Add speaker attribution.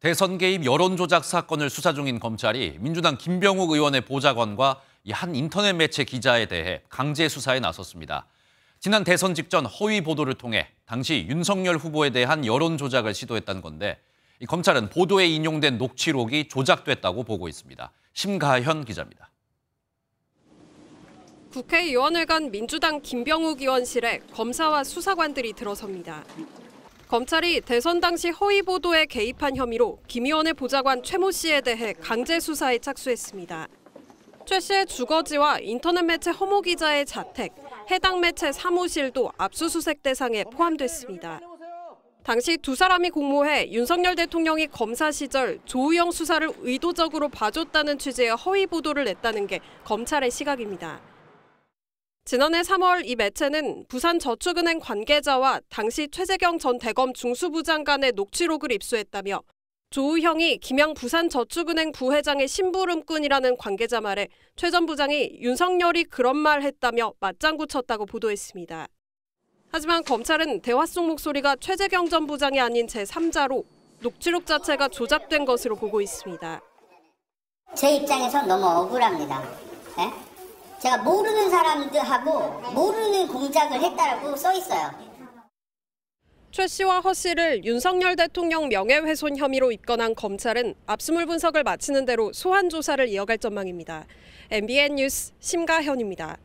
Speaker 1: 대선 개입 여론조작 사건을 수사 중인 검찰이 민주당 김병욱 의원의 보좌관과 한 인터넷 매체 기자에 대해 강제 수사에 나섰습니다. 지난 대선 직전 허위 보도를 통해 당시 윤석열 후보에 대한 여론조작을 시도했다는 건데 검찰은 보도에 인용된 녹취록이 조작됐다고 보고 있습니다. 심가현 기자입니다.
Speaker 2: 국회의원을 간 민주당 김병욱 의원실에 검사와 수사관들이 들어섭니다. 검찰이 대선 당시 허위 보도에 개입한 혐의로 김 의원의 보좌관 최모 씨에 대해 강제 수사에 착수했습니다. 최 씨의 주거지와 인터넷 매체 허모 기자의 자택, 해당 매체 사무실도 압수수색 대상에 포함됐습니다. 당시 두 사람이 공모해 윤석열 대통령이 검사 시절 조우영 수사를 의도적으로 봐줬다는 취지의 허위 보도를 냈다는 게 검찰의 시각입니다. 지난해 3월 이 매체는 부산저축은행 관계자와 당시 최재경 전 대검 중수부 장관의 녹취록을 입수했다며 조우형이 김양 부산저축은행 부회장의 심부름꾼이라는 관계자 말에 최 전 부장이 윤석열이 그런 말 했다며 맞장구 쳤다고 보도했습니다. 하지만 검찰은 대화 속 목소리가 최재경 전 부장이 아닌 제3자로 녹취록 자체가 조작된 것으로 보고 있습니다.
Speaker 3: 제 입장에서 너무 억울합니다. 네? 제가 모르는 사람들하고 모르는 공작을 했다고써 있어요.
Speaker 2: 최 씨와 허 씨를 윤석열 대통령 명예훼손 혐의로 입건한 검찰은 압수물 분석을 마치는 대로 소환 조사를 이어갈 전망입니다. MBN 뉴스 심가현입니다.